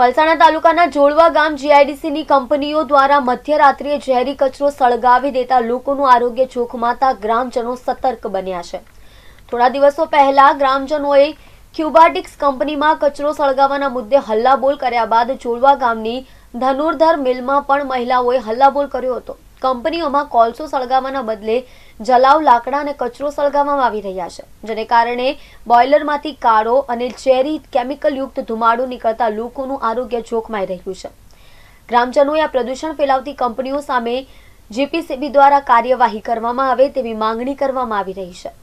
પલસાણા તાલુકાના જોડવા ગામ જીઆઈડીસીની કંપનીઓ દ્વારા મધ્યરાત્રિએ ઝેરી કચરો સળગાવી દેતા લોકોનું આરોગ્ય જોખમાતા ગ્રામજનો સતર્ક બન્યા છે થોડા દિવસો પહેલા ગ્રામજનોએ ક્યુબાટિક્સ કંપનીમાં કચરો સળગાવવાના મુદ્દે હલ્લાબોલ કર્યા બાદ જોડવા ગામની ધનુર્ધર મિલમાં પણ મહિલાઓએ હલ્લાબોલ કર્યો હતો કંપનીઓમાં કોલસો સળગાવવાના બદલે જલાવ લાકડા અને કચરો સળગાવવામાં આવી રહ્યા છે જેને કારણે બોઇલરમાંથી કાળો અને ચેરી કેમિકલયુક્ત ધુમાડો નીકળતા લોકોનું આરોગ્ય જોખમાઈ રહ્યું છે ગ્રામજનોએ આ પ્રદૂષણ ફેલાવતી કંપનીઓ સામે જીપીસીબી દ્વારા કાર્યવાહી કરવામાં આવે તેવી માંગણી કરવામાં આવી રહી છે